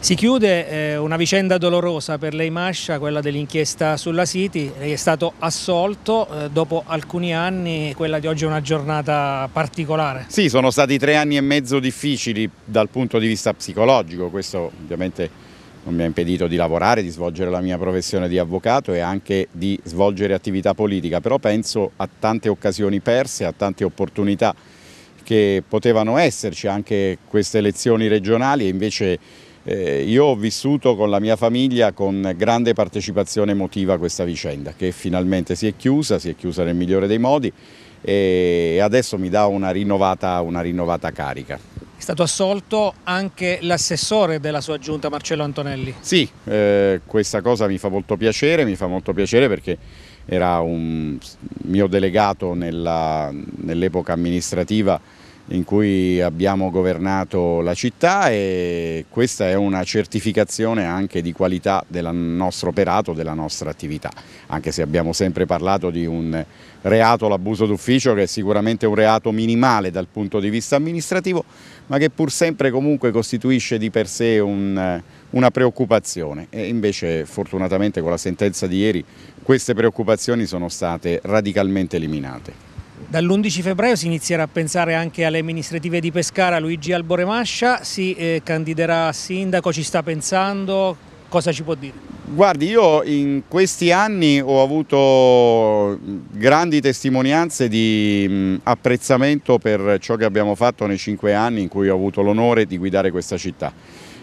Si chiude eh, una vicenda dolorosa per lei Mascia, quella dell'inchiesta sulla City, lei è stato assolto eh, dopo alcuni anni, quella di oggi è una giornata particolare. Sì, sono stati tre anni e mezzo difficili dal punto di vista psicologico, questo ovviamente non mi ha impedito di lavorare, di svolgere la mia professione di avvocato e anche di svolgere attività politica, però penso a tante occasioni perse, a tante opportunità che potevano esserci anche queste elezioni regionali e invece eh, io ho vissuto con la mia famiglia con grande partecipazione emotiva questa vicenda che finalmente si è chiusa, si è chiusa nel migliore dei modi e adesso mi dà una rinnovata, una rinnovata carica. È stato assolto anche l'assessore della sua giunta, Marcello Antonelli. Sì, eh, questa cosa mi fa molto piacere, mi fa molto piacere perché era un mio delegato nell'epoca nell amministrativa in cui abbiamo governato la città e questa è una certificazione anche di qualità del nostro operato, della nostra attività, anche se abbiamo sempre parlato di un reato, l'abuso d'ufficio, che è sicuramente un reato minimale dal punto di vista amministrativo, ma che pur sempre comunque costituisce di per sé un, una preoccupazione e invece fortunatamente con la sentenza di ieri queste preoccupazioni sono state radicalmente eliminate. Dall'11 febbraio si inizierà a pensare anche alle amministrative di Pescara, Luigi Alboremascia si eh, candiderà a sindaco, ci sta pensando, cosa ci può dire? Guardi, io in questi anni ho avuto grandi testimonianze di apprezzamento per ciò che abbiamo fatto nei cinque anni in cui ho avuto l'onore di guidare questa città.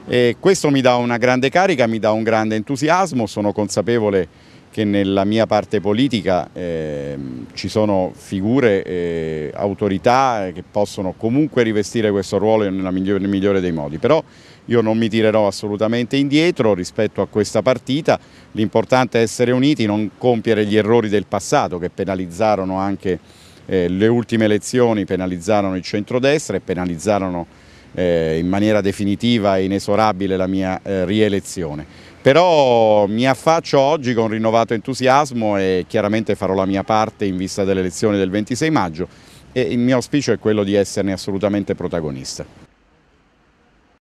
E questo mi dà una grande carica, mi dà un grande entusiasmo, sono consapevole che nella mia parte politica eh, ci sono figure, eh, autorità eh, che possono comunque rivestire questo ruolo nel migliore, migliore dei modi, però io non mi tirerò assolutamente indietro rispetto a questa partita, l'importante è essere uniti, non compiere gli errori del passato che penalizzarono anche eh, le ultime elezioni, penalizzarono il centrodestra e penalizzarono eh, in maniera definitiva e inesorabile la mia eh, rielezione. Però mi affaccio oggi con rinnovato entusiasmo e chiaramente farò la mia parte in vista delle elezioni del 26 maggio e il mio auspicio è quello di esserne assolutamente protagonista.